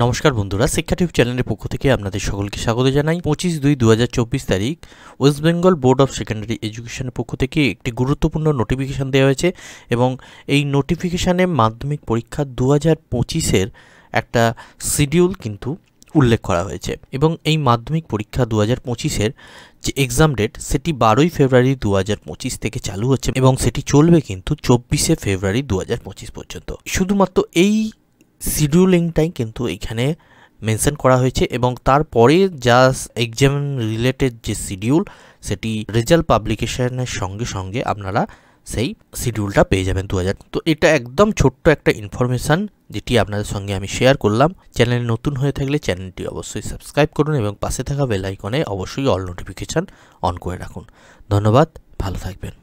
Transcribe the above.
নমস্কার বন্ধুরা শিক্ষা টিউব চ্যানেলের পক্ষ থেকে আপনাদের সকলকে স্বাগত জানাই পঁচিশ দুই দু তারিখ West Bengal Board of Secondary এডুকেশনের পক্ষ থেকে একটি গুরুত্বপূর্ণ নোটিফিকেশান দেওয়া হয়েছে এবং এই নোটিফিকেশানে মাধ্যমিক পরীক্ষা দু হাজার পঁচিশের একটা শিডিউল কিন্তু উল্লেখ করা হয়েছে এবং এই মাধ্যমিক পরীক্ষা দু হাজার পঁচিশের যে এক্সাম ডেট সেটি বারোই ফেব্রুয়ারি দু হাজার পঁচিশ থেকে চালু হচ্ছে এবং সেটি চলবে কিন্তু চব্বিশে ফেব্রুয়ারি দু হাজার পঁচিশ পর্যন্ত শুধুমাত্র এই শিডিউলিংটাই কিন্তু এখানে মেনশন করা হয়েছে এবং তারপরে যা এক্সাম রিলেটেড যে শিডিউল সেটি রেজাল্ট পাবলিকেশনের সঙ্গে সঙ্গে আপনারা সেই শিডিউলটা পেয়ে যাবেন দু তো এটা একদম ছোট্ট একটা ইনফরমেশান যেটি আপনাদের সঙ্গে আমি শেয়ার করলাম চ্যানেল নতুন হয়ে থাকলে চ্যানেলটি অবশ্যই সাবস্ক্রাইব করুন এবং পাশে থাকা বেলাইকনে অবশ্যই অল নোটিফিকেশান অন করে রাখুন ধন্যবাদ ভালো থাকবেন